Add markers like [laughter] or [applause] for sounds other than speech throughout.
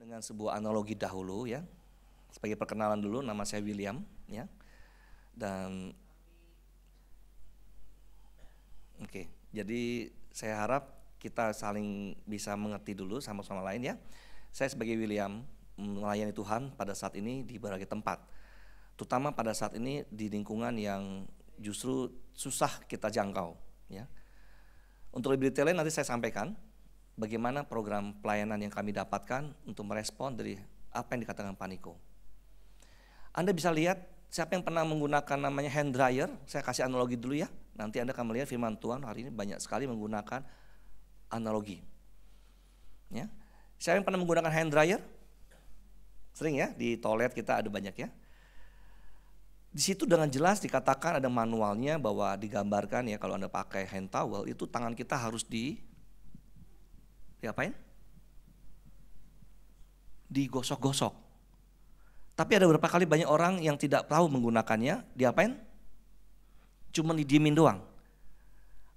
dengan sebuah analogi dahulu ya. Sebagai perkenalan dulu nama saya William ya. Dan Oke, okay, jadi saya harap kita saling bisa mengerti dulu sama sama lain ya. Saya sebagai William melayani Tuhan pada saat ini di berbagai tempat. Terutama pada saat ini di lingkungan yang justru susah kita jangkau ya. Untuk lebih detailnya nanti saya sampaikan bagaimana program pelayanan yang kami dapatkan untuk merespon dari apa yang dikatakan Pak Niko? Anda bisa lihat siapa yang pernah menggunakan namanya hand dryer, saya kasih analogi dulu ya, nanti Anda akan melihat firman Tuhan hari ini banyak sekali menggunakan analogi. Ya. Siapa yang pernah menggunakan hand dryer? Sering ya, di toilet kita ada banyak ya. Di situ dengan jelas dikatakan ada manualnya bahwa digambarkan ya kalau Anda pakai hand towel itu tangan kita harus di Diapain? Digosok-gosok. Tapi ada beberapa kali banyak orang yang tidak tahu menggunakannya, diapain? Cuman didiemin doang.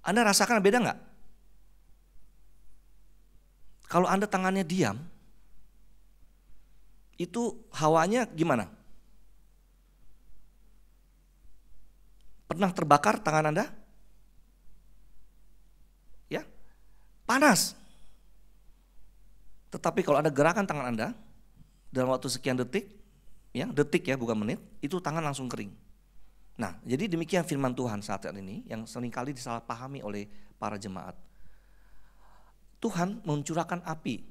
Anda rasakan beda nggak? Kalau Anda tangannya diam, itu hawanya gimana? Pernah terbakar tangan Anda? Ya, panas. Tetapi kalau ada gerakan tangan Anda dalam waktu sekian detik, ya detik ya bukan menit, itu tangan langsung kering. Nah, jadi demikian firman Tuhan saat ini yang seringkali disalahpahami oleh para jemaat. Tuhan mencurahkan api.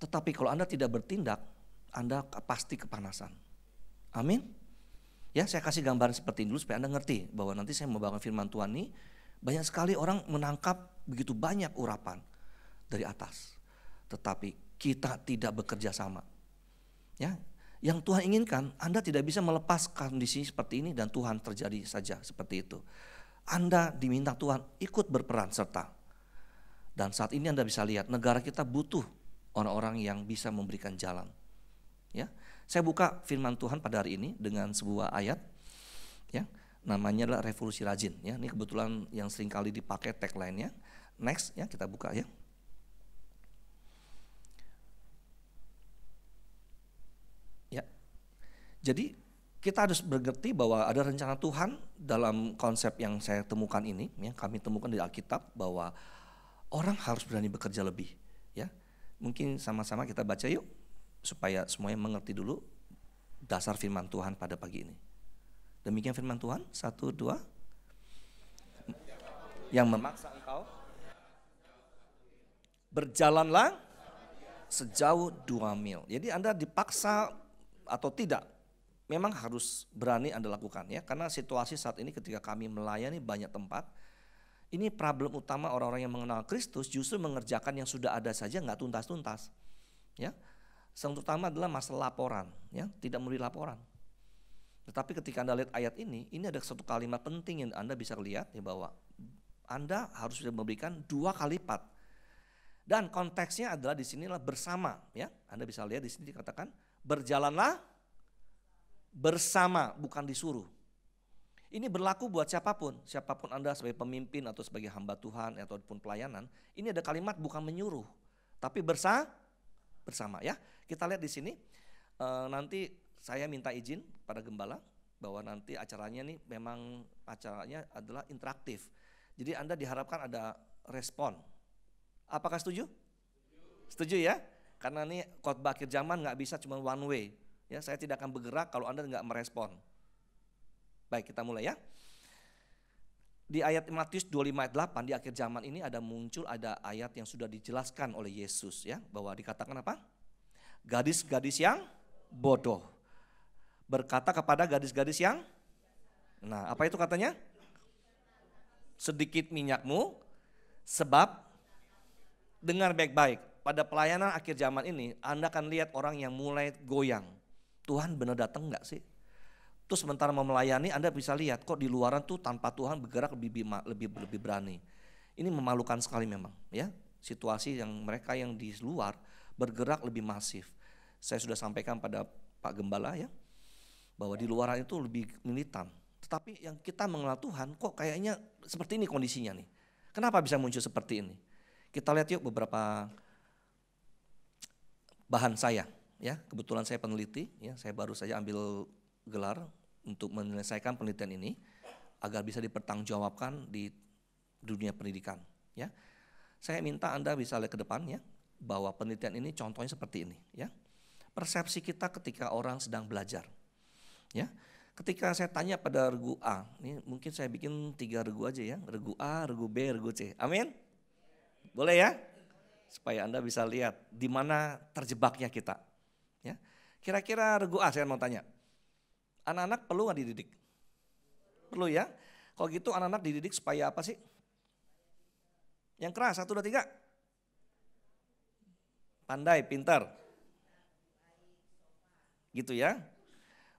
Tetapi kalau Anda tidak bertindak, Anda pasti kepanasan. Amin. Ya, saya kasih gambaran seperti ini dulu supaya Anda ngerti bahwa nanti saya membawakan firman Tuhan ini banyak sekali orang menangkap begitu banyak urapan dari atas tetapi kita tidak bekerja sama. Ya, yang Tuhan inginkan, Anda tidak bisa melepas kondisi seperti ini dan Tuhan terjadi saja seperti itu. Anda diminta Tuhan ikut berperan serta. Dan saat ini Anda bisa lihat negara kita butuh orang-orang yang bisa memberikan jalan. Ya. Saya buka firman Tuhan pada hari ini dengan sebuah ayat ya. Namanya adalah revolusi rajin ya. Ini kebetulan yang sering kali dipakai tagline-nya. Next ya kita buka ya. Jadi kita harus mengerti bahwa ada rencana Tuhan dalam konsep yang saya temukan ini, ya, kami temukan di Alkitab bahwa orang harus berani bekerja lebih, ya. Mungkin sama-sama kita baca yuk supaya semuanya mengerti dulu dasar firman Tuhan pada pagi ini. Demikian firman Tuhan, satu, dua. Yang memaksa engkau berjalanlah sejauh dua mil. Jadi Anda dipaksa atau tidak memang harus berani Anda lakukan ya karena situasi saat ini ketika kami melayani banyak tempat ini problem utama orang-orang yang mengenal Kristus justru mengerjakan yang sudah ada saja nggak tuntas-tuntas ya yang terutama adalah masalah laporan ya tidak memberi laporan tetapi ketika Anda lihat ayat ini ini ada satu kalimat penting yang Anda bisa lihat ya bahwa Anda harus sudah memberikan dua kali lipat dan konteksnya adalah di sinilah bersama ya Anda bisa lihat di sini dikatakan berjalanlah bersama bukan disuruh. Ini berlaku buat siapapun, siapapun Anda sebagai pemimpin atau sebagai hamba Tuhan ataupun pelayanan. Ini ada kalimat bukan menyuruh, tapi bersa bersama ya. Kita lihat di sini e, nanti saya minta izin pada gembala bahwa nanti acaranya nih memang acaranya adalah interaktif. Jadi Anda diharapkan ada respon. Apakah setuju? Setuju, ya? Karena nih khotbah akhir zaman nggak bisa cuma one way. Ya, saya tidak akan bergerak kalau Anda nggak merespon. Baik, kita mulai ya. Di ayat Matius 25 ayat 8 di akhir zaman ini ada muncul ada ayat yang sudah dijelaskan oleh Yesus ya, bahwa dikatakan apa? Gadis-gadis yang bodoh berkata kepada gadis-gadis yang Nah, apa itu katanya? Sedikit minyakmu sebab dengar baik-baik, pada pelayanan akhir zaman ini, Anda akan lihat orang yang mulai goyang. Tuhan benar datang nggak sih? Terus sementara mau melayani Anda bisa lihat kok di luaran tuh tanpa Tuhan bergerak lebih lebih lebih berani. Ini memalukan sekali memang ya. Situasi yang mereka yang di luar bergerak lebih masif. Saya sudah sampaikan pada Pak Gembala ya bahwa di luaran itu lebih militan. Tetapi yang kita mengenal Tuhan kok kayaknya seperti ini kondisinya nih. Kenapa bisa muncul seperti ini? Kita lihat yuk beberapa bahan saya ya kebetulan saya peneliti ya saya baru saja ambil gelar untuk menyelesaikan penelitian ini agar bisa dipertanggungjawabkan di dunia pendidikan ya saya minta anda bisa lihat ke depan ya bahwa penelitian ini contohnya seperti ini ya persepsi kita ketika orang sedang belajar ya ketika saya tanya pada regu A ini mungkin saya bikin tiga regu aja ya regu A regu B regu C amin boleh ya supaya anda bisa lihat di mana terjebaknya kita Ya. Kira-kira regu A ah, saya mau tanya. Anak-anak perlu nggak dididik? Perlu ya. Kalau gitu anak-anak dididik supaya apa sih? Yang keras, satu, dua, tiga. Pandai, pintar. Gitu ya.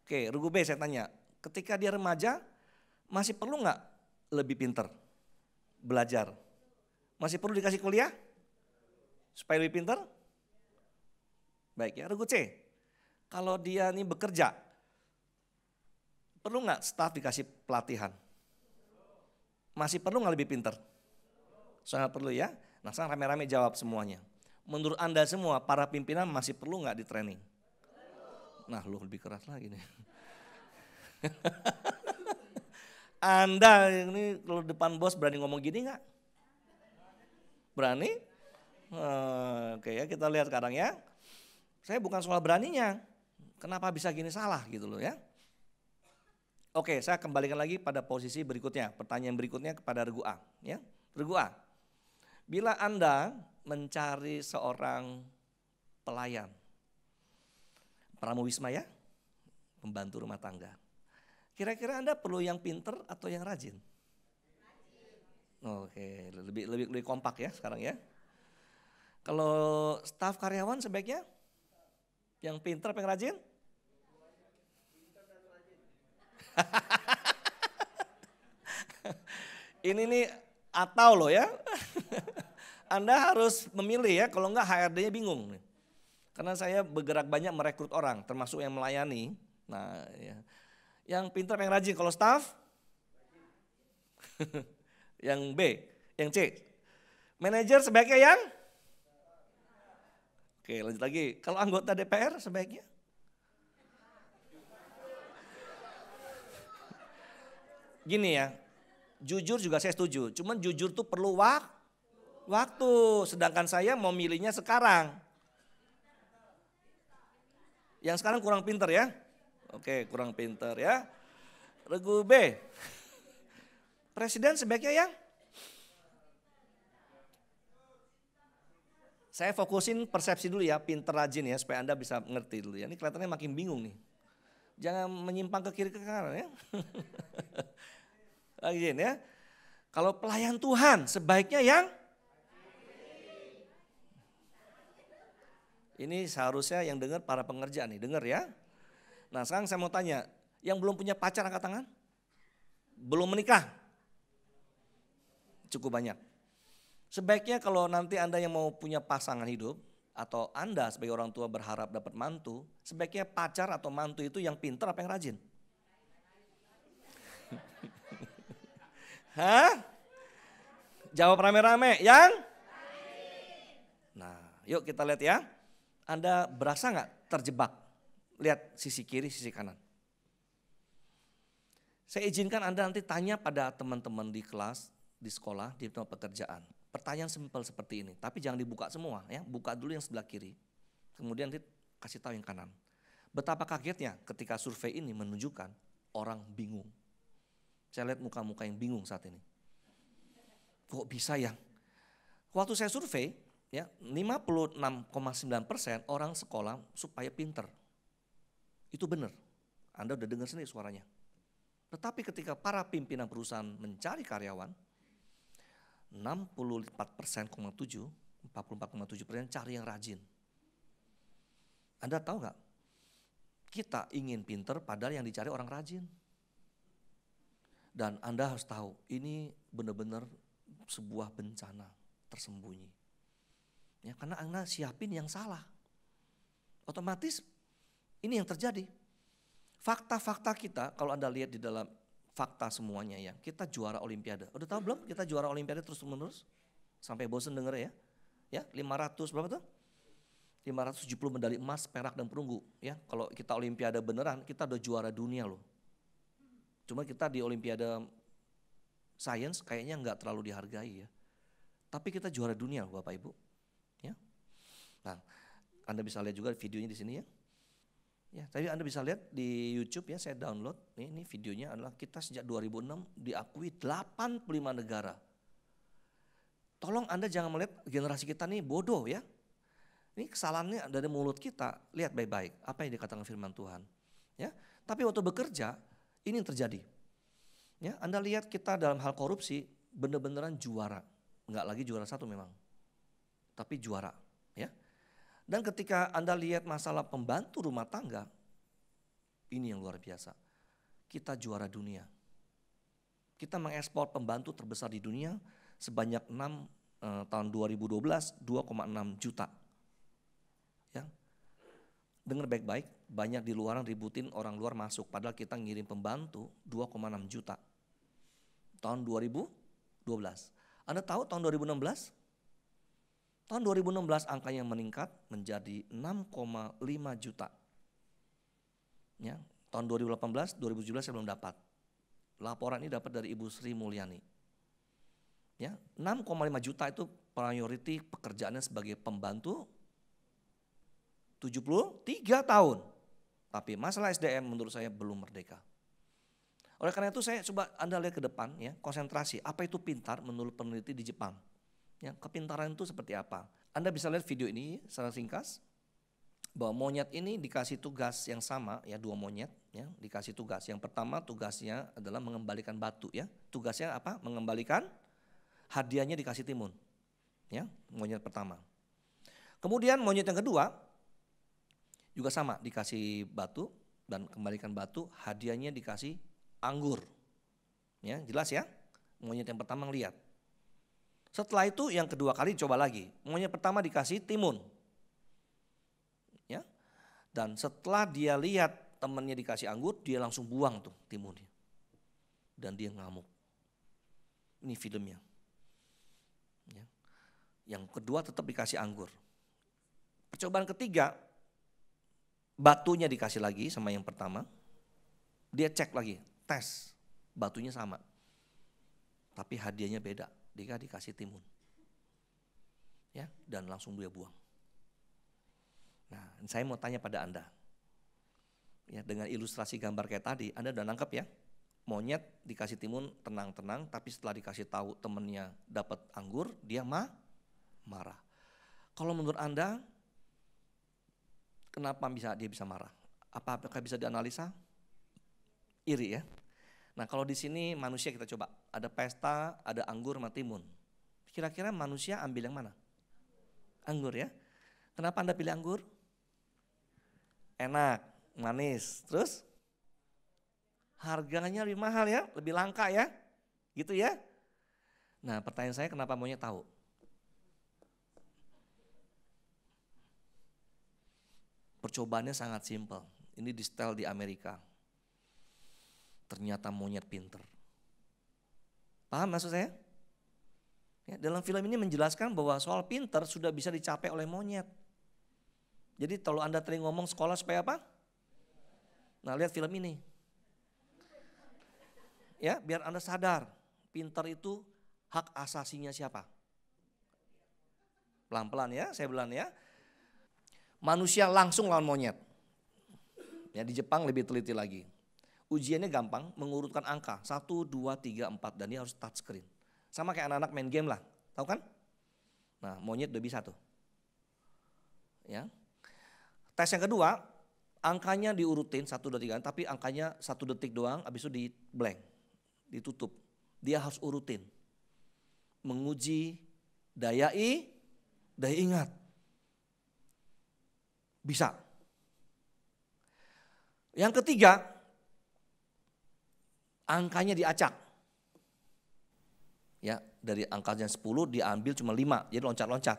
Oke, regu B saya tanya. Ketika dia remaja, masih perlu nggak lebih pintar? Belajar. Masih perlu dikasih kuliah? Supaya lebih pintar? Baik ya, regu C. Kalau dia ini bekerja, perlu nggak staff dikasih pelatihan? Masih perlu nggak lebih pinter? Sangat perlu ya. Nah sekarang rame-rame jawab semuanya. Menurut Anda semua, para pimpinan masih perlu nggak di training? Nah lu lebih keras lagi nih. [laughs] Anda ini kalau depan bos berani ngomong gini nggak? Berani? Oke ya kita lihat sekarang ya. Saya bukan soal beraninya. Kenapa bisa gini salah gitu loh ya. Oke, saya kembalikan lagi pada posisi berikutnya. Pertanyaan berikutnya kepada regu A. Ya. Regu A, bila Anda mencari seorang pelayan, pramu wisma ya, pembantu rumah tangga, kira-kira Anda perlu yang pinter atau yang rajin? Oke, lebih, lebih lebih kompak ya sekarang ya. Kalau staf karyawan sebaiknya yang pinter yang rajin? [laughs] Ini nih atau loh ya. [laughs] Anda harus memilih ya, kalau enggak HRD-nya bingung. Karena saya bergerak banyak merekrut orang, termasuk yang melayani. Nah, ya. yang pintar, yang rajin. Kalau staff, [laughs] yang B, yang C. Manajer sebaiknya yang Oke lanjut lagi, kalau anggota DPR sebaiknya? Gini ya, jujur juga saya setuju, cuman jujur tuh perlu wak waktu, sedangkan saya mau milihnya sekarang. Yang sekarang kurang pinter ya, oke kurang pinter ya. Regu B, presiden sebaiknya yang Saya fokusin persepsi dulu ya, pinter rajin ya, supaya Anda bisa ngerti dulu ya. Ini kelihatannya makin bingung nih. Jangan menyimpang ke kiri ke kanan ya. Rajin [laughs] ya. Kalau pelayan Tuhan, sebaiknya yang Ini seharusnya yang dengar para pengerja nih, dengar ya. Nah sekarang saya mau tanya, yang belum punya pacar angkat tangan? Belum menikah? Cukup banyak. Sebaiknya kalau nanti Anda yang mau punya pasangan hidup, atau Anda sebagai orang tua berharap dapat mantu, sebaiknya pacar atau mantu itu yang pintar apa yang rajin? Hah? Jawab rame-rame, yang? Nah, yuk kita lihat ya. Anda berasa nggak terjebak? Lihat sisi kiri, sisi kanan. Saya izinkan Anda nanti tanya pada teman-teman di kelas, di sekolah, di tempat pekerjaan. Pertanyaan simpel seperti ini, tapi jangan dibuka semua ya, buka dulu yang sebelah kiri. Kemudian nanti kasih tahu yang kanan. Betapa kagetnya ketika survei ini menunjukkan orang bingung. Saya lihat muka-muka yang bingung saat ini. Kok bisa ya? Waktu saya survei, ya 56,9 persen orang sekolah supaya pinter. Itu benar. Anda udah dengar sendiri suaranya. Tetapi ketika para pimpinan perusahaan mencari karyawan, 64 persen, 7, 44,7 persen cari yang rajin. Anda tahu nggak? Kita ingin pinter padahal yang dicari orang rajin. Dan Anda harus tahu ini benar-benar sebuah bencana tersembunyi. Ya, karena Anda siapin yang salah. Otomatis ini yang terjadi. Fakta-fakta kita kalau Anda lihat di dalam fakta semuanya ya. Kita juara olimpiade. Udah tahu belum kita juara olimpiade terus menerus? Sampai bosen denger ya. Ya, 500 berapa tuh? 570 medali emas, perak dan perunggu ya. Kalau kita olimpiade beneran, kita udah juara dunia loh. Cuma kita di olimpiade science kayaknya nggak terlalu dihargai ya. Tapi kita juara dunia loh Bapak Ibu. Ya. Nah, Anda bisa lihat juga videonya di sini ya. Ya, tapi Anda bisa lihat di YouTube ya, saya download. Ini, ini videonya adalah kita sejak 2006 diakui 85 negara. Tolong Anda jangan melihat generasi kita nih bodoh ya. Ini kesalahannya dari mulut kita. Lihat baik-baik apa yang dikatakan firman Tuhan. Ya, tapi waktu bekerja ini yang terjadi. Ya, Anda lihat kita dalam hal korupsi bener-beneran juara. Enggak lagi juara satu memang. Tapi juara. Dan ketika Anda lihat masalah pembantu rumah tangga, ini yang luar biasa. Kita juara dunia. Kita mengekspor pembantu terbesar di dunia sebanyak 6 eh, tahun 2012 2,6 juta. Ya. Dengar baik-baik, banyak di luar ributin orang luar masuk padahal kita ngirim pembantu 2,6 juta. Tahun 2012. Anda tahu tahun 2016 Tahun 2016 angkanya meningkat menjadi 6,5 juta. Ya, tahun 2018, 2017 saya belum dapat. Laporan ini dapat dari Ibu Sri Mulyani. Ya, 6,5 juta itu priority pekerjaannya sebagai pembantu 73 tahun. Tapi masalah SDM menurut saya belum merdeka. Oleh karena itu saya coba Anda lihat ke depan ya, konsentrasi. Apa itu pintar menurut peneliti di Jepang? Ya, kepintaran itu seperti apa? Anda bisa lihat video ini secara singkat bahwa monyet ini dikasih tugas yang sama ya dua monyet ya dikasih tugas yang pertama tugasnya adalah mengembalikan batu ya tugasnya apa mengembalikan hadiahnya dikasih timun ya monyet pertama kemudian monyet yang kedua juga sama dikasih batu dan kembalikan batu hadiahnya dikasih anggur ya jelas ya monyet yang pertama ngeliat setelah itu yang kedua kali coba lagi. Maunya pertama dikasih timun. Ya. Dan setelah dia lihat temannya dikasih anggur, dia langsung buang tuh timunnya. Dan dia ngamuk. Ini filmnya. Ya. Yang kedua tetap dikasih anggur. Percobaan ketiga, batunya dikasih lagi sama yang pertama. Dia cek lagi, tes. Batunya sama. Tapi hadiahnya beda Dika dikasih timun. Ya, dan langsung dia buang. Nah, saya mau tanya pada Anda. Ya, dengan ilustrasi gambar kayak tadi, Anda udah nangkep ya? Monyet dikasih timun tenang-tenang, tapi setelah dikasih tahu temennya dapat anggur, dia mah marah. Kalau menurut Anda, kenapa bisa dia bisa marah? Apa apakah bisa dianalisa? Iri ya, Nah kalau di sini manusia kita coba, ada pesta, ada anggur sama timun. Kira-kira manusia ambil yang mana? Anggur ya. Kenapa Anda pilih anggur? Enak, manis. Terus? Harganya lebih mahal ya, lebih langka ya. Gitu ya. Nah pertanyaan saya kenapa maunya tahu? Percobaannya sangat simpel. Ini di di Amerika Ternyata monyet pinter. Paham maksud saya? Ya, dalam film ini menjelaskan bahwa soal pinter sudah bisa dicapai oleh monyet. Jadi kalau Anda tadi ngomong sekolah supaya apa? Nah lihat film ini. Ya biar Anda sadar. Pinter itu hak asasinya siapa? Pelan-pelan ya, saya bilang ya. Manusia langsung lawan monyet. Ya di Jepang lebih teliti lagi ujiannya gampang, mengurutkan angka. satu dua tiga empat Dan dia harus touch screen. Sama kayak anak-anak main game lah. Tahu kan? Nah, monyet udah bisa tuh. Ya. Tes yang kedua, angkanya diurutin satu dua tiga, Tapi angkanya satu detik doang, abis itu di blank. Ditutup. Dia harus urutin. Menguji daya i, daya ingat. Bisa. Yang ketiga, angkanya diacak. Ya, dari angkanya 10 diambil cuma 5, jadi loncat-loncat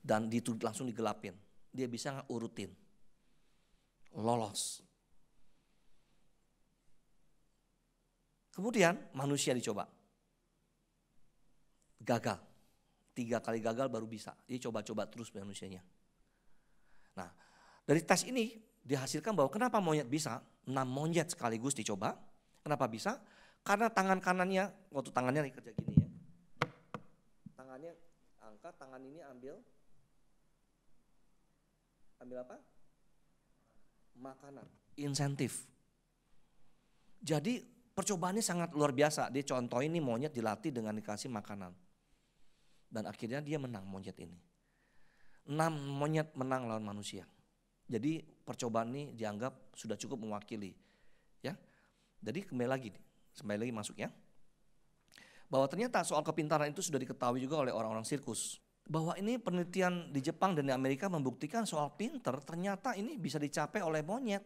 dan itu langsung digelapin. Dia bisa urutin. Lolos. Kemudian manusia dicoba. Gagal. Tiga kali gagal baru bisa. Dia coba-coba terus manusianya. Nah, dari tes ini dihasilkan bahwa kenapa monyet bisa? Enam monyet sekaligus dicoba, Kenapa bisa? Karena tangan kanannya, waktu tangannya kerja gini ya. Tangannya angkat, tangan ini ambil. Ambil apa? Makanan, insentif. Jadi percobaannya sangat luar biasa. Dia contoh ini monyet dilatih dengan dikasih makanan. Dan akhirnya dia menang monyet ini. Enam monyet menang lawan manusia. Jadi percobaan ini dianggap sudah cukup mewakili. Ya, jadi kembali lagi, kembali lagi masuknya Bahwa ternyata soal kepintaran itu sudah diketahui juga oleh orang-orang sirkus. Bahwa ini penelitian di Jepang dan di Amerika membuktikan soal pinter ternyata ini bisa dicapai oleh monyet.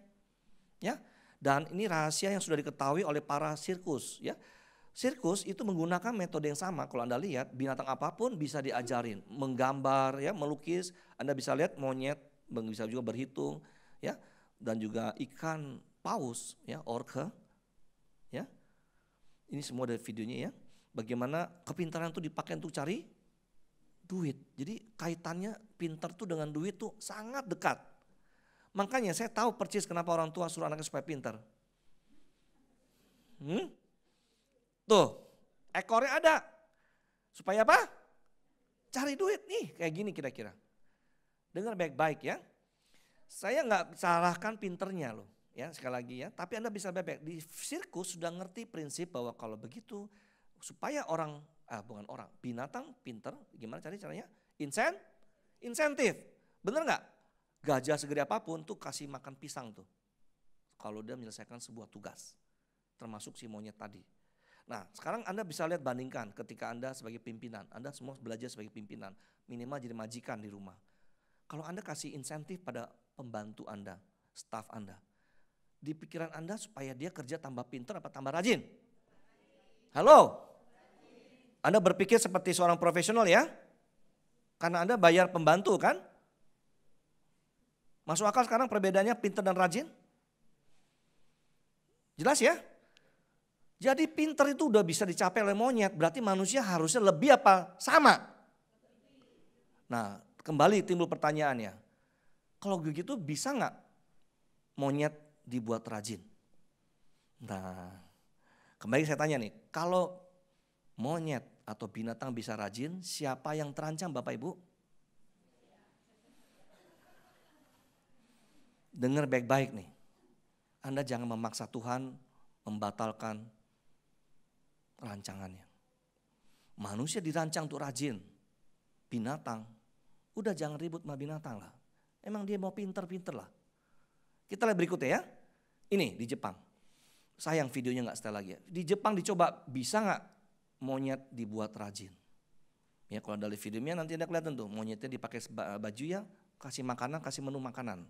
Ya, dan ini rahasia yang sudah diketahui oleh para sirkus ya. Sirkus itu menggunakan metode yang sama. Kalau Anda lihat binatang apapun bisa diajarin, menggambar ya, melukis. Anda bisa lihat monyet, bisa juga berhitung ya, dan juga ikan paus ya, orca ini semua dari videonya ya. Bagaimana kepintaran itu dipakai untuk cari duit. Jadi kaitannya pintar tuh dengan duit tuh sangat dekat. Makanya saya tahu persis kenapa orang tua suruh anaknya supaya pintar. Hmm? Tuh, ekornya ada. Supaya apa? Cari duit nih, kayak gini kira-kira. Dengar baik-baik ya. Saya nggak salahkan pinternya loh. Ya, sekali lagi ya. Tapi Anda bisa bebek. Di sirkus sudah ngerti prinsip bahwa kalau begitu supaya orang ah bukan orang, binatang pinter gimana cari caranya? Insen insentif. Bener nggak? Gajah segede apapun tuh kasih makan pisang tuh. Kalau dia menyelesaikan sebuah tugas. Termasuk si monyet tadi. Nah, sekarang Anda bisa lihat bandingkan ketika Anda sebagai pimpinan. Anda semua belajar sebagai pimpinan, minimal jadi majikan di rumah. Kalau Anda kasih insentif pada pembantu Anda, staff Anda, di pikiran Anda supaya dia kerja tambah pintar apa tambah rajin? Halo? Anda berpikir seperti seorang profesional ya? Karena Anda bayar pembantu kan? Masuk akal sekarang perbedaannya pintar dan rajin? Jelas ya? Jadi pinter itu udah bisa dicapai oleh monyet, berarti manusia harusnya lebih apa? Sama. Nah, kembali timbul pertanyaannya. Kalau begitu bisa nggak monyet dibuat rajin. Nah, kembali saya tanya nih, kalau monyet atau binatang bisa rajin, siapa yang terancam Bapak Ibu? Dengar baik-baik nih. Anda jangan memaksa Tuhan membatalkan rancangannya. Manusia dirancang untuk rajin. Binatang, udah jangan ribut sama binatang lah. Emang dia mau pinter-pinter lah. Kita lihat berikutnya ya. Ini di Jepang. Sayang videonya nggak setel lagi ya. Di Jepang dicoba bisa nggak monyet dibuat rajin. Ya kalau dari videonya nanti Anda kelihatan tuh monyetnya dipakai baju ya, kasih makanan, kasih menu makanan.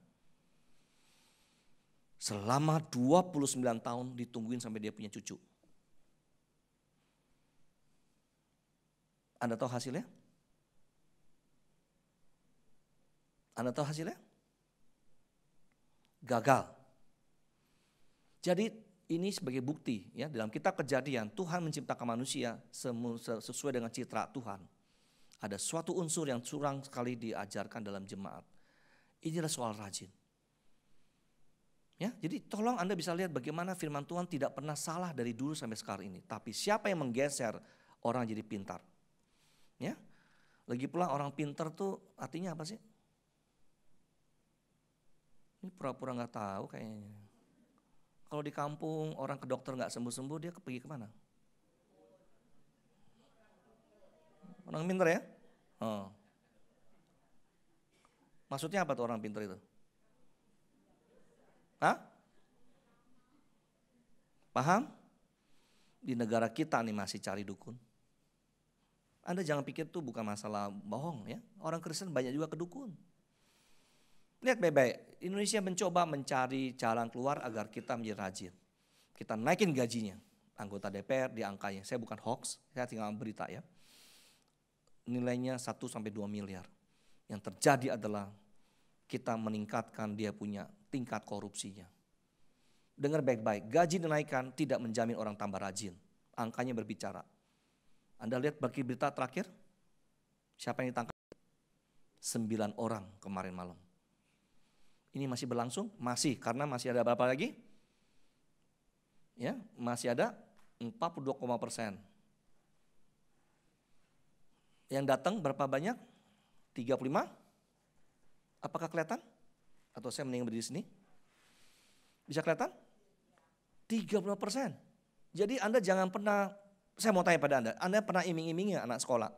Selama 29 tahun ditungguin sampai dia punya cucu. Anda tahu hasilnya? Anda tahu hasilnya? Gagal. Jadi ini sebagai bukti ya dalam kitab Kejadian Tuhan menciptakan manusia sesuai dengan citra Tuhan. Ada suatu unsur yang curang sekali diajarkan dalam jemaat. Inilah soal rajin. Ya, jadi tolong Anda bisa lihat bagaimana firman Tuhan tidak pernah salah dari dulu sampai sekarang ini. Tapi siapa yang menggeser orang jadi pintar? Ya. Lagi pula orang pintar tuh artinya apa sih? Ini pura-pura nggak -pura tahu kayaknya. Kalau di kampung orang ke dokter nggak sembuh-sembuh dia pergi kemana? Orang pinter ya? Oh. Maksudnya apa tuh orang pinter itu? Hah? Paham? Di negara kita nih masih cari dukun. Anda jangan pikir tuh bukan masalah bohong ya. Orang Kristen banyak juga ke dukun Lihat baik-baik, Indonesia mencoba mencari jalan keluar agar kita menjadi rajin. Kita naikin gajinya, anggota DPR di angkanya. Saya bukan hoax, saya tinggal berita ya. Nilainya 1 sampai 2 miliar. Yang terjadi adalah kita meningkatkan dia punya tingkat korupsinya. Dengar baik-baik, gaji dinaikkan tidak menjamin orang tambah rajin. Angkanya berbicara. Anda lihat bagi berita terakhir, siapa yang ditangkap? Sembilan orang kemarin malam. Ini masih berlangsung? Masih, karena masih ada berapa lagi? Ya, masih ada 42, persen. Yang datang berapa banyak? 35? Apakah kelihatan? Atau saya mending berdiri sini? Bisa kelihatan? 35 persen. Jadi Anda jangan pernah, saya mau tanya pada Anda, Anda pernah iming imingnya anak sekolah?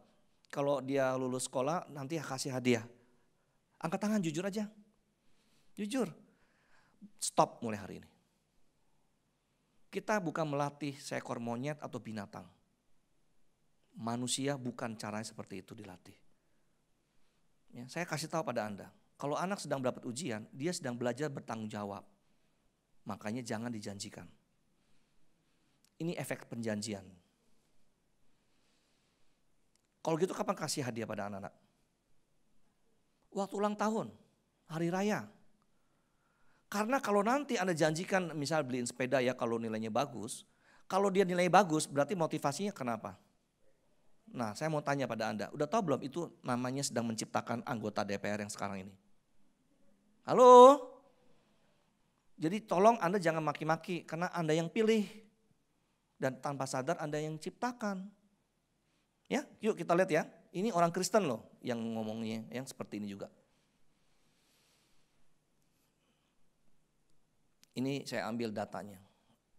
Kalau dia lulus sekolah nanti kasih hadiah. Angkat tangan jujur aja. Jujur, stop mulai hari ini. Kita bukan melatih seekor monyet atau binatang. Manusia bukan caranya seperti itu dilatih. Ya, saya kasih tahu pada Anda, kalau anak sedang mendapat ujian, dia sedang belajar bertanggung jawab. Makanya jangan dijanjikan. Ini efek penjanjian. Kalau gitu kapan kasih hadiah pada anak-anak? Waktu ulang tahun, hari raya, karena kalau nanti Anda janjikan misal beliin sepeda ya kalau nilainya bagus, kalau dia nilainya bagus berarti motivasinya kenapa? Nah saya mau tanya pada Anda, udah tahu belum itu namanya sedang menciptakan anggota DPR yang sekarang ini? Halo? Jadi tolong Anda jangan maki-maki karena Anda yang pilih. Dan tanpa sadar Anda yang ciptakan. Ya, yuk kita lihat ya. Ini orang Kristen loh yang ngomongnya, yang seperti ini juga. Ini saya ambil datanya.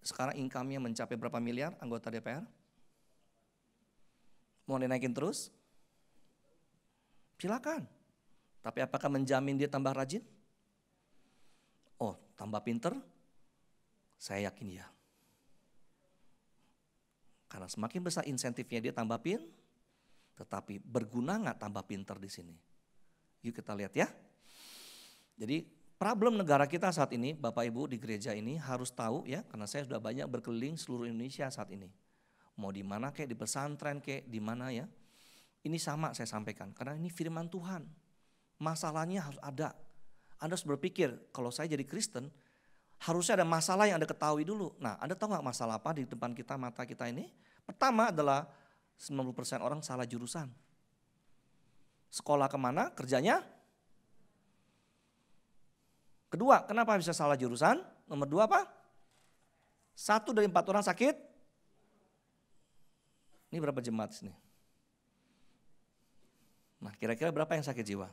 Sekarang income-nya mencapai berapa miliar anggota DPR? Mau dinaikin terus? Silakan. Tapi apakah menjamin dia tambah rajin? Oh, tambah pinter? Saya yakin ya. Karena semakin besar insentifnya dia tambah pin, tetapi berguna nggak tambah pinter di sini? Yuk kita lihat ya. Jadi problem negara kita saat ini, Bapak Ibu di gereja ini harus tahu ya, karena saya sudah banyak berkeliling seluruh Indonesia saat ini. Mau di mana kayak di pesantren kayak di mana ya. Ini sama saya sampaikan karena ini firman Tuhan. Masalahnya harus ada. Anda harus berpikir kalau saya jadi Kristen harusnya ada masalah yang Anda ketahui dulu. Nah, Anda tahu nggak masalah apa di depan kita, mata kita ini? Pertama adalah 90% orang salah jurusan. Sekolah kemana, kerjanya Kedua, kenapa bisa salah jurusan? Nomor dua apa? Satu dari empat orang sakit. Ini berapa jemaat sini? Nah kira-kira berapa yang sakit jiwa?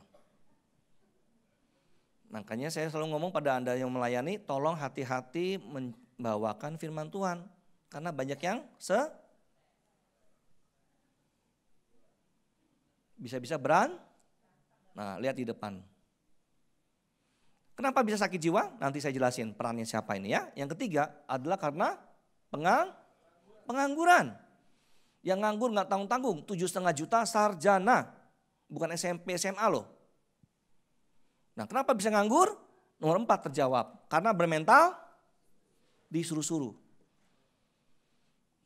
Makanya saya selalu ngomong pada Anda yang melayani, tolong hati-hati membawakan firman Tuhan. Karena banyak yang se bisa-bisa beran. Nah, lihat di depan. Kenapa bisa sakit jiwa? Nanti saya jelasin perannya siapa ini ya. Yang ketiga adalah karena pengang, pengangguran. Yang nganggur nggak tanggung-tanggung, tujuh setengah juta sarjana. Bukan SMP, SMA loh. Nah kenapa bisa nganggur? Nomor empat terjawab, karena bermental disuruh-suruh.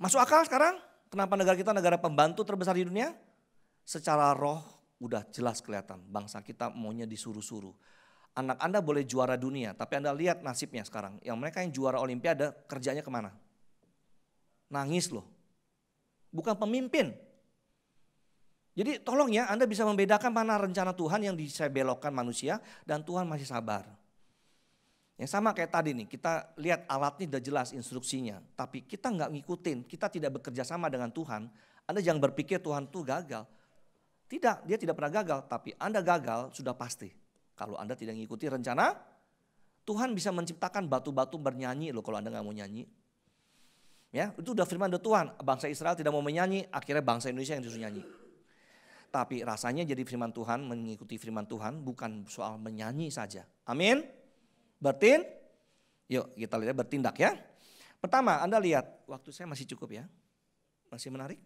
Masuk akal sekarang? Kenapa negara kita negara pembantu terbesar di dunia? Secara roh udah jelas kelihatan, bangsa kita maunya disuruh-suruh Anak Anda boleh juara dunia, tapi Anda lihat nasibnya sekarang. Yang mereka yang juara olimpiade kerjanya kemana? Nangis loh. Bukan pemimpin. Jadi tolong ya Anda bisa membedakan mana rencana Tuhan yang bisa belokkan manusia dan Tuhan masih sabar. Yang sama kayak tadi nih, kita lihat alatnya udah jelas instruksinya. Tapi kita nggak ngikutin, kita tidak bekerja sama dengan Tuhan. Anda jangan berpikir Tuhan tuh gagal. Tidak, dia tidak pernah gagal, tapi Anda gagal sudah pasti. Kalau Anda tidak mengikuti rencana, Tuhan bisa menciptakan batu-batu bernyanyi loh kalau Anda nggak mau nyanyi. Ya, itu udah firman dari Tuhan, bangsa Israel tidak mau menyanyi, akhirnya bangsa Indonesia yang disuruh nyanyi. Tapi rasanya jadi firman Tuhan, mengikuti firman Tuhan bukan soal menyanyi saja. Amin. Bertin, yuk kita lihat bertindak ya. Pertama, Anda lihat, waktu saya masih cukup ya. Masih menarik?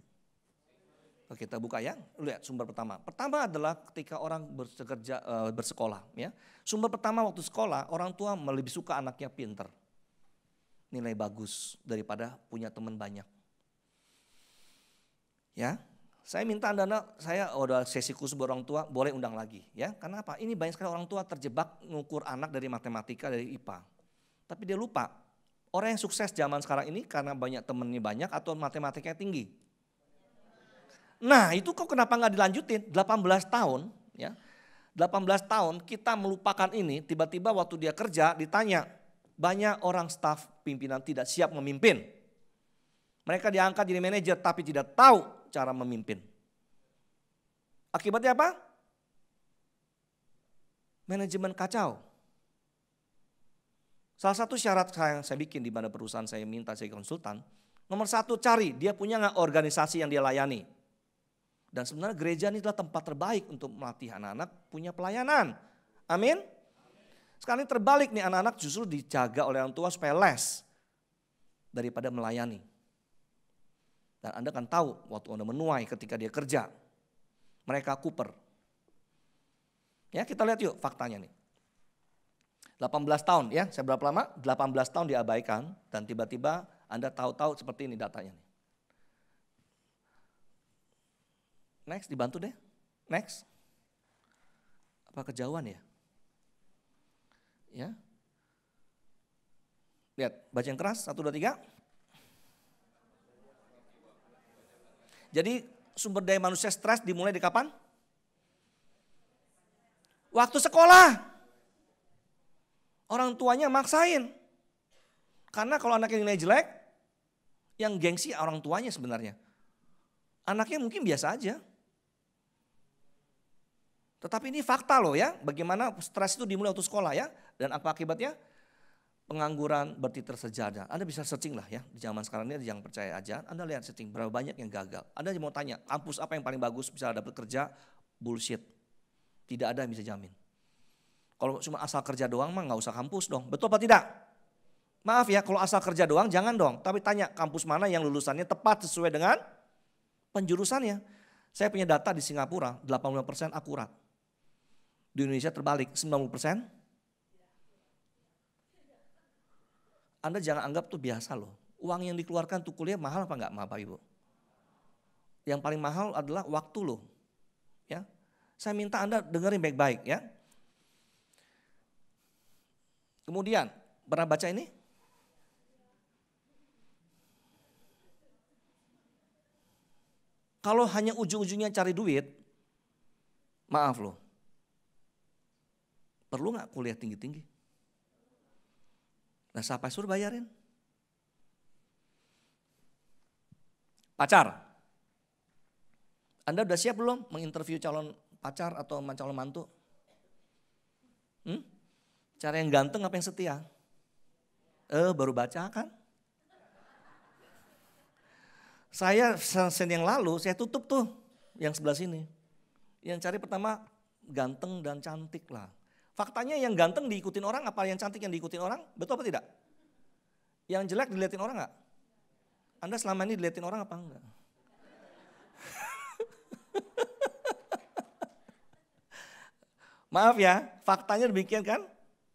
kita buka ya. Lihat sumber pertama. Pertama adalah ketika orang bekerja uh, eh, bersekolah ya. Sumber pertama waktu sekolah orang tua lebih suka anaknya pinter. Nilai bagus daripada punya teman banyak. Ya, saya minta anda, saya oh, udah sesi khusus orang tua, boleh undang lagi ya. Karena apa? Ini banyak sekali orang tua terjebak ngukur anak dari matematika, dari IPA. Tapi dia lupa, orang yang sukses zaman sekarang ini karena banyak temennya banyak atau matematikanya tinggi. Nah itu kok kenapa nggak dilanjutin? 18 tahun ya. 18 tahun kita melupakan ini, tiba-tiba waktu dia kerja ditanya, banyak orang staf pimpinan tidak siap memimpin. Mereka diangkat jadi manajer tapi tidak tahu cara memimpin. Akibatnya apa? Manajemen kacau. Salah satu syarat yang saya bikin di mana perusahaan saya minta saya konsultan, nomor satu cari dia punya nggak organisasi yang dia layani. Dan sebenarnya gereja ini adalah tempat terbaik untuk melatih anak-anak punya pelayanan. Amin. Sekarang ini terbalik nih anak-anak justru dijaga oleh orang tua supaya les daripada melayani. Dan Anda kan tahu waktu Anda menuai ketika dia kerja. Mereka kuper. Ya kita lihat yuk faktanya nih. 18 tahun ya, saya berapa lama? 18 tahun diabaikan dan tiba-tiba Anda tahu-tahu seperti ini datanya nih. Next, dibantu deh. Next. Apa kejauhan ya? Ya. Lihat, baca yang keras, satu, dua, tiga. Jadi sumber daya manusia stres dimulai di kapan? Waktu sekolah. Orang tuanya maksain. Karena kalau anaknya nilai jelek, yang gengsi orang tuanya sebenarnya. Anaknya mungkin biasa aja. Tetapi ini fakta loh ya, bagaimana stres itu dimulai waktu sekolah ya. Dan apa akibatnya? Pengangguran berarti sejadah. Anda bisa searching lah ya, di zaman sekarang ini yang percaya aja. Anda lihat searching berapa banyak yang gagal. Anda mau tanya, kampus apa yang paling bagus bisa dapat kerja? Bullshit. Tidak ada yang bisa jamin. Kalau cuma asal kerja doang mah nggak usah kampus dong. Betul apa tidak? Maaf ya, kalau asal kerja doang jangan dong. Tapi tanya kampus mana yang lulusannya tepat sesuai dengan penjurusannya. Saya punya data di Singapura, 85% akurat di Indonesia terbalik 90 persen. Anda jangan anggap tuh biasa loh. Uang yang dikeluarkan tuh kuliah mahal apa enggak, Bapak Ibu? Yang paling mahal adalah waktu loh. Ya. Saya minta Anda dengerin baik-baik ya. Kemudian, pernah baca ini? Kalau hanya ujung-ujungnya cari duit, maaf loh, perlu nggak kuliah tinggi-tinggi? Nah siapa suruh bayarin? Pacar. Anda udah siap belum menginterview calon pacar atau calon mantu? Hmm? Cara yang ganteng apa yang setia? Eh baru baca kan? Saya sen yang lalu saya tutup tuh yang sebelah sini. Yang cari pertama ganteng dan cantik lah. Faktanya yang ganteng diikutin orang, apa yang cantik yang diikutin orang, betul apa tidak? Yang jelek diliatin orang nggak? Anda selama ini diliatin orang apa enggak? [laughs] Maaf ya, faktanya demikian kan?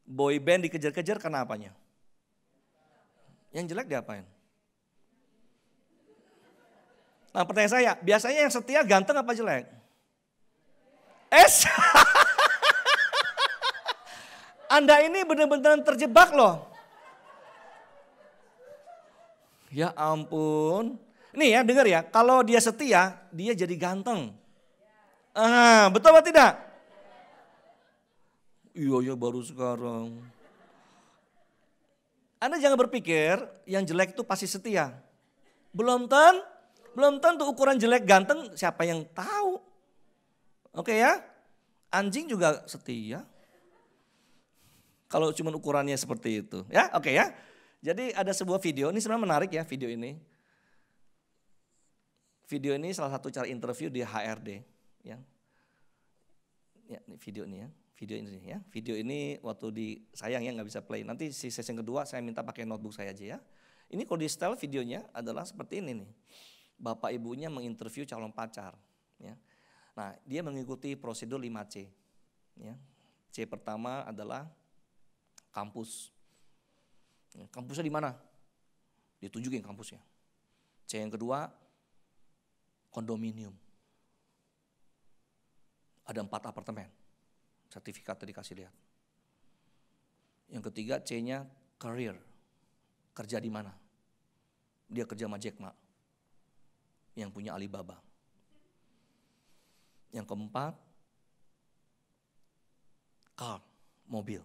Boy band dikejar-kejar karena apanya? Yang jelek diapain? Nah pertanyaan saya, biasanya yang setia ganteng apa jelek? Es! [laughs] Anda ini benar-benar terjebak loh. Ya ampun. Nih ya dengar ya, kalau dia setia, dia jadi ganteng. Ah, betul atau tidak? Iya ya baru sekarang. Anda jangan berpikir yang jelek itu pasti setia. Belum tentu belum tentu ukuran jelek ganteng siapa yang tahu. Oke ya? Anjing juga setia. Kalau cuma ukurannya seperti itu. Ya, oke okay ya. Jadi ada sebuah video, ini sebenarnya menarik ya video ini. Video ini salah satu cara interview di HRD. Ya, ya ini video ini ya. Video ini ya. Video ini waktu di sayang ya nggak bisa play. Nanti si sesi yang kedua saya minta pakai notebook saya aja ya. Ini kalau di style videonya adalah seperti ini nih. Bapak ibunya menginterview calon pacar. Ya. Nah, dia mengikuti prosedur 5C. Ya. C pertama adalah kampus. Ya, kampusnya di mana? Ditunjukin kampusnya. C yang kedua, kondominium. Ada empat apartemen. Sertifikat tadi kasih lihat. Yang ketiga C-nya career. Kerja di mana? Dia kerja sama Jack Ma. Yang punya Alibaba. Yang keempat, car, mobil.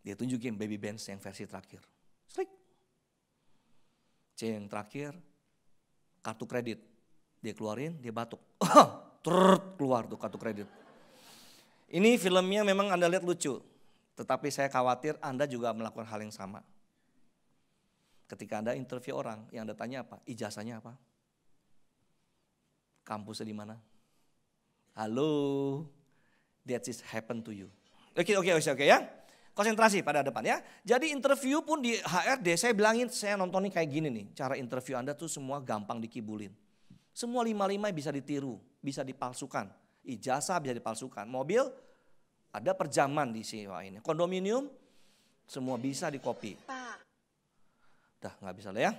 Dia tunjukin baby bands yang versi terakhir. Slick. C yang terakhir, kartu kredit. Dia keluarin, dia batuk. [laughs] Trrrt, keluar tuh kartu kredit. Ini filmnya memang Anda lihat lucu. Tetapi saya khawatir Anda juga melakukan hal yang sama. Ketika Anda interview orang, yang Anda tanya apa? Ijazahnya apa? Kampusnya di mana? Halo, that is happen to you. Oke, okay, oke, okay, oke, okay, oke ya konsentrasi pada depan ya. Jadi interview pun di HRD saya bilangin saya nonton kayak gini nih. Cara interview Anda tuh semua gampang dikibulin. Semua lima-lima bisa ditiru, bisa dipalsukan. Ijazah bisa dipalsukan. Mobil ada perjaman di sini ini. Kondominium semua bisa dikopi. Dah nggak bisa lah ya.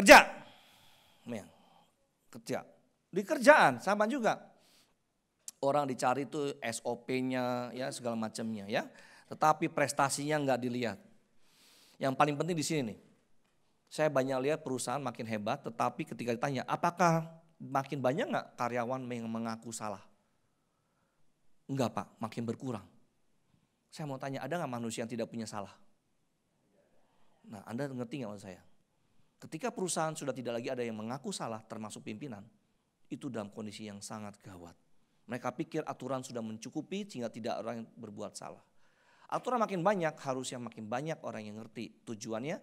Kerja. Kerja. Di kerjaan sama juga orang dicari itu SOP-nya ya segala macamnya ya. Tetapi prestasinya nggak dilihat. Yang paling penting di sini nih. Saya banyak lihat perusahaan makin hebat, tetapi ketika ditanya apakah makin banyak nggak karyawan yang mengaku salah? Enggak pak, makin berkurang. Saya mau tanya, ada nggak manusia yang tidak punya salah? Nah, Anda ngerti nggak maksud saya? Ketika perusahaan sudah tidak lagi ada yang mengaku salah, termasuk pimpinan, itu dalam kondisi yang sangat gawat. Mereka pikir aturan sudah mencukupi sehingga tidak orang yang berbuat salah. Aturan makin banyak, harusnya makin banyak orang yang ngerti. Tujuannya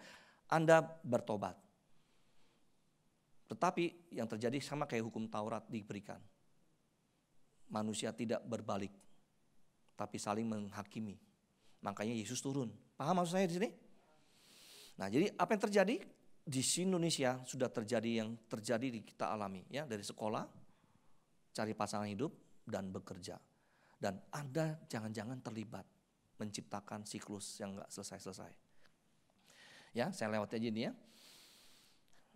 Anda bertobat. Tetapi yang terjadi sama kayak hukum Taurat diberikan. Manusia tidak berbalik, tapi saling menghakimi. Makanya Yesus turun. Paham maksud saya di sini? Nah, jadi apa yang terjadi? Di sini Indonesia sudah terjadi yang terjadi di kita alami ya, dari sekolah cari pasangan hidup, dan bekerja. Dan Anda jangan-jangan terlibat menciptakan siklus yang gak selesai-selesai. Ya, saya lewat aja ini ya.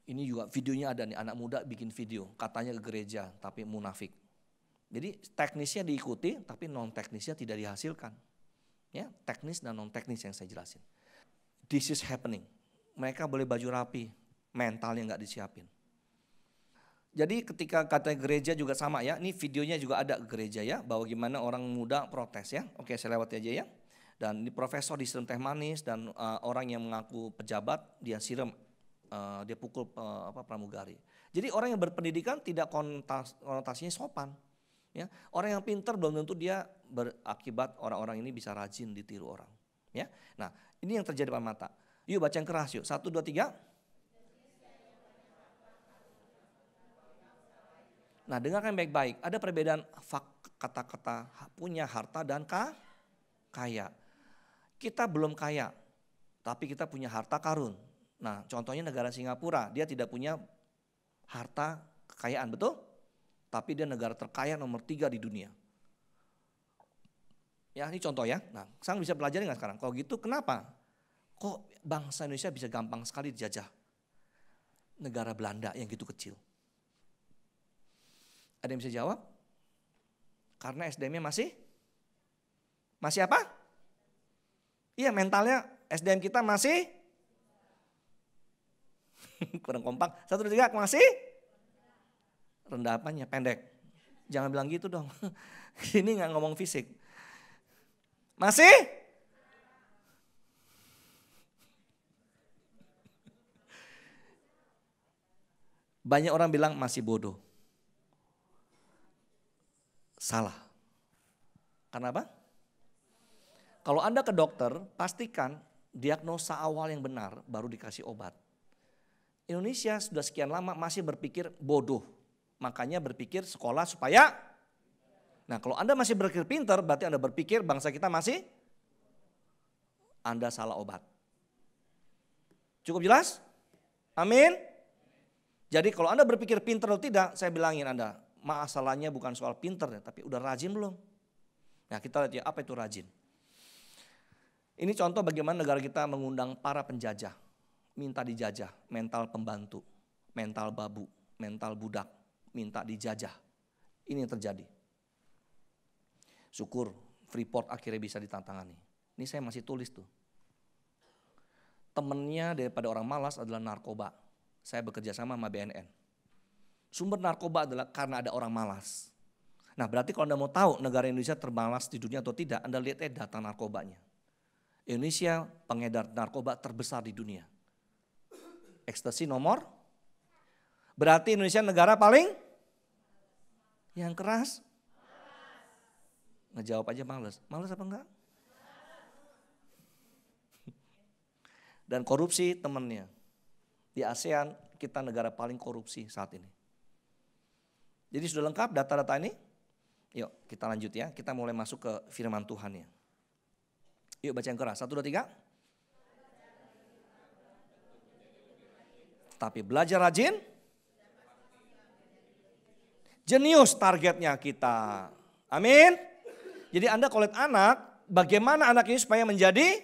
Ini juga videonya ada nih, anak muda bikin video, katanya ke gereja tapi munafik. Jadi teknisnya diikuti tapi non teknisnya tidak dihasilkan. Ya, teknis dan non teknis yang saya jelasin. This is happening. Mereka boleh baju rapi, mentalnya nggak disiapin. Jadi ketika kata gereja juga sama ya, ini videonya juga ada gereja ya, bahwa gimana orang muda protes ya. Oke saya lewat aja ya. Dan ini profesor disiram teh manis dan uh, orang yang mengaku pejabat dia siram, uh, dia pukul uh, apa pramugari. Jadi orang yang berpendidikan tidak kontas, konotasinya sopan. Ya, orang yang pintar belum tentu dia berakibat orang-orang ini bisa rajin ditiru orang. Ya, nah ini yang terjadi pada mata. Yuk baca yang keras yuk. Satu dua tiga. Nah dengarkan baik-baik, ada perbedaan kata-kata punya harta dan kaya. Kita belum kaya, tapi kita punya harta karun. Nah contohnya negara Singapura, dia tidak punya harta kekayaan, betul? Tapi dia negara terkaya nomor tiga di dunia. Ya ini contoh ya, nah sang bisa belajar nggak sekarang? Kalau gitu kenapa? Kok bangsa Indonesia bisa gampang sekali dijajah? Negara Belanda yang gitu kecil. Ada yang bisa jawab? Karena SDM-nya masih masih apa? Iya, mentalnya SDM kita masih [laughs] kurang kompak. Satu, dua, tiga, masih rendah apanya? Pendek. Jangan bilang gitu dong. [laughs] Ini nggak ngomong fisik. Masih? Banyak orang bilang masih bodoh salah. Karena apa? Kalau Anda ke dokter, pastikan diagnosa awal yang benar baru dikasih obat. Indonesia sudah sekian lama masih berpikir bodoh. Makanya berpikir sekolah supaya Nah, kalau Anda masih berpikir pinter, berarti Anda berpikir bangsa kita masih Anda salah obat. Cukup jelas? Amin. Jadi kalau Anda berpikir pinter atau tidak, saya bilangin Anda, masalahnya bukan soal pinter, ya, tapi udah rajin belum? Nah kita lihat ya apa itu rajin. Ini contoh bagaimana negara kita mengundang para penjajah, minta dijajah, mental pembantu, mental babu, mental budak, minta dijajah. Ini yang terjadi. Syukur Freeport akhirnya bisa ditantangani. Ini saya masih tulis tuh. Temennya daripada orang malas adalah narkoba. Saya bekerja sama sama BNN. Sumber narkoba adalah karena ada orang malas. Nah berarti kalau Anda mau tahu negara Indonesia termalas di dunia atau tidak, Anda lihat eh data narkobanya. Indonesia pengedar narkoba terbesar di dunia. Ekstasi nomor? Berarti Indonesia negara paling? Yang keras? Ngejawab aja males. Males apa enggak? Dan korupsi temannya. Di ASEAN kita negara paling korupsi saat ini. Jadi sudah lengkap data-data ini? Yuk kita lanjut ya, kita mulai masuk ke firman Tuhan ya. Yuk baca yang keras, satu dua tiga. Tapi belajar rajin, jenius targetnya kita. Amin. Jadi Anda kulit anak, bagaimana anak ini supaya menjadi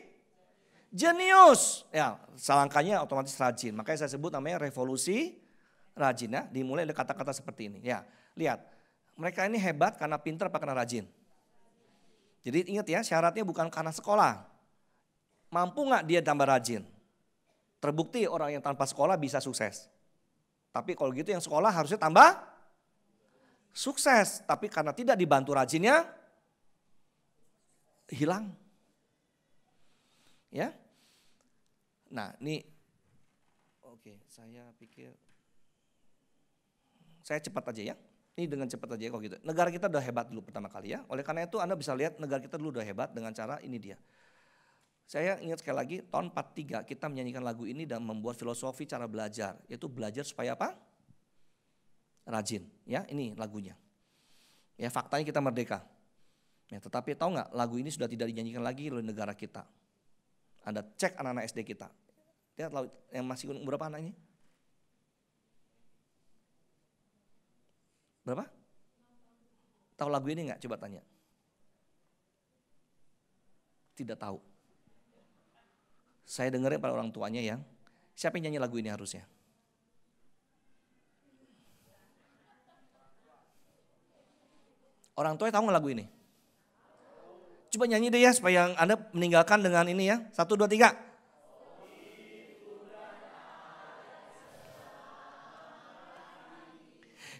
jenius? Ya, selangkanya otomatis rajin. Makanya saya sebut namanya revolusi rajin ya, dimulai dari kata-kata seperti ini. Ya, lihat, mereka ini hebat karena pintar apa karena rajin. Jadi ingat ya, syaratnya bukan karena sekolah. Mampu nggak dia tambah rajin? Terbukti orang yang tanpa sekolah bisa sukses. Tapi kalau gitu yang sekolah harusnya tambah sukses. Tapi karena tidak dibantu rajinnya, hilang. Ya, Nah, ini oke, saya pikir saya cepat aja ya. Ini dengan cepat aja ya kalau gitu. Negara kita udah hebat dulu pertama kali ya. Oleh karena itu Anda bisa lihat negara kita dulu udah hebat dengan cara ini dia. Saya ingat sekali lagi tahun 43 kita menyanyikan lagu ini dan membuat filosofi cara belajar. Yaitu belajar supaya apa? Rajin. Ya ini lagunya. Ya faktanya kita merdeka. Ya, tetapi tahu nggak lagu ini sudah tidak dinyanyikan lagi oleh negara kita. Anda cek anak-anak SD kita. Lihat yang masih umur berapa anak ini? Berapa? Tahu lagu ini nggak? Coba tanya. Tidak tahu. Saya dengerin pada orang tuanya yang siapa yang nyanyi lagu ini harusnya? Orang tuanya tahu nggak lagu ini? Coba nyanyi deh ya supaya Anda meninggalkan dengan ini ya. Satu, dua, tiga.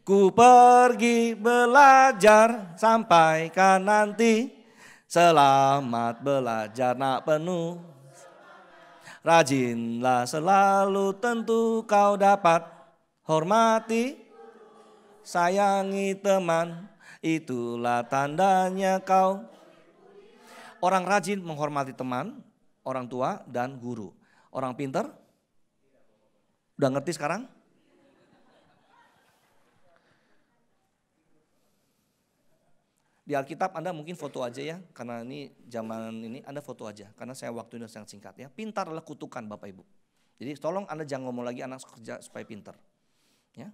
Ku pergi belajar sampai sampaikan nanti. Selamat belajar nak penuh. Rajinlah selalu tentu kau dapat hormati. Sayangi teman, itulah tandanya kau. Orang rajin menghormati teman, orang tua, dan guru. Orang pinter, udah ngerti sekarang? Di Alkitab Anda mungkin foto aja ya, karena ini zaman ini Anda foto aja, karena saya waktu ini sangat singkat ya. Pintar adalah kutukan Bapak Ibu. Jadi tolong Anda jangan ngomong lagi anak kerja supaya pintar. Ya.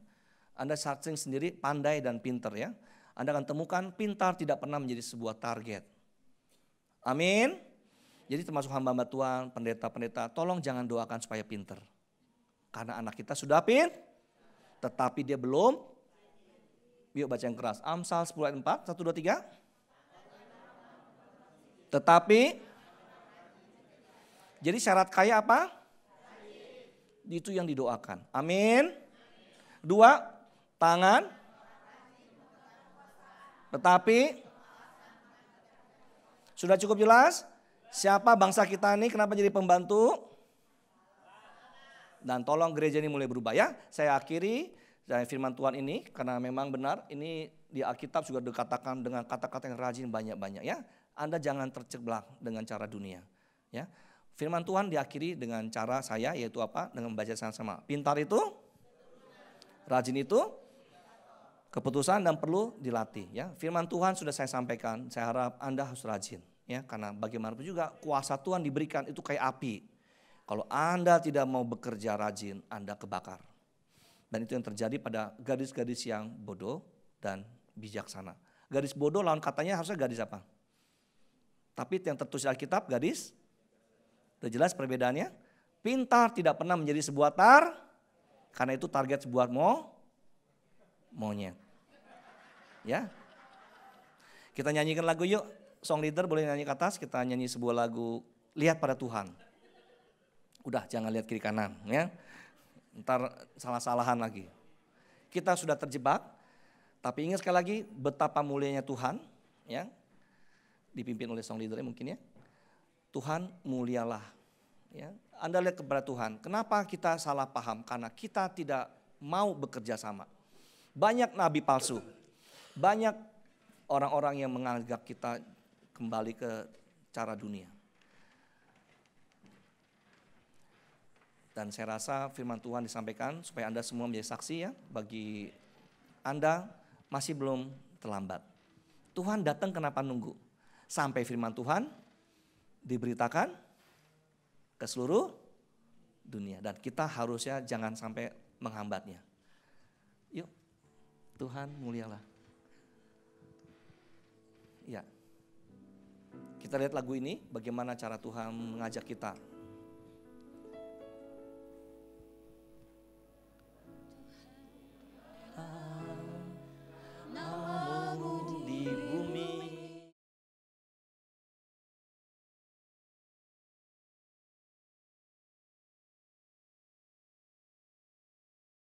Anda searching sendiri pandai dan pintar ya. Anda akan temukan pintar tidak pernah menjadi sebuah target. Amin. Jadi termasuk hamba-hamba Tuhan, pendeta-pendeta, tolong jangan doakan supaya pintar. Karena anak kita sudah pintar, tetapi dia belum Yuk baca yang keras. Amsal 10 ayat 4, 1, 2, 3. Tetapi, jadi syarat kaya apa? Itu yang didoakan. Amin. Dua, tangan. Tetapi, sudah cukup jelas? Siapa bangsa kita ini kenapa jadi pembantu? Dan tolong gereja ini mulai berubah ya. Saya akhiri dari firman Tuhan ini karena memang benar ini di Alkitab juga dikatakan dengan kata-kata yang rajin banyak-banyak ya. Anda jangan terceblak dengan cara dunia ya. Firman Tuhan diakhiri dengan cara saya yaitu apa? Dengan membaca sama-sama. Pintar itu rajin itu keputusan dan perlu dilatih ya. Firman Tuhan sudah saya sampaikan, saya harap Anda harus rajin ya karena bagaimanapun juga kuasa Tuhan diberikan itu kayak api. Kalau Anda tidak mau bekerja rajin, Anda kebakar. Dan itu yang terjadi pada gadis-gadis yang bodoh dan bijaksana. Gadis bodoh lawan katanya harusnya gadis apa? Tapi yang tertulis di Alkitab gadis. Sudah jelas perbedaannya? Pintar tidak pernah menjadi sebuah tar. Karena itu target sebuah mo. Monyet. Ya. Kita nyanyikan lagu yuk. Song leader boleh nyanyi ke atas. Kita nyanyi sebuah lagu. Lihat pada Tuhan. Udah jangan lihat kiri kanan ya. Ntar salah-salahan lagi. Kita sudah terjebak, tapi ingat sekali lagi betapa mulianya Tuhan, ya, dipimpin oleh song leader ya mungkin ya. Tuhan mulialah. Ya. Anda lihat kepada Tuhan, kenapa kita salah paham? Karena kita tidak mau bekerja sama. Banyak nabi palsu, banyak orang-orang yang menganggap kita kembali ke cara dunia. Dan saya rasa firman Tuhan disampaikan supaya Anda semua menjadi saksi ya. Bagi Anda masih belum terlambat. Tuhan datang kenapa nunggu? Sampai firman Tuhan diberitakan ke seluruh dunia. Dan kita harusnya jangan sampai menghambatnya. Yuk, Tuhan mulialah. Ya, kita lihat lagu ini bagaimana cara Tuhan mengajak kita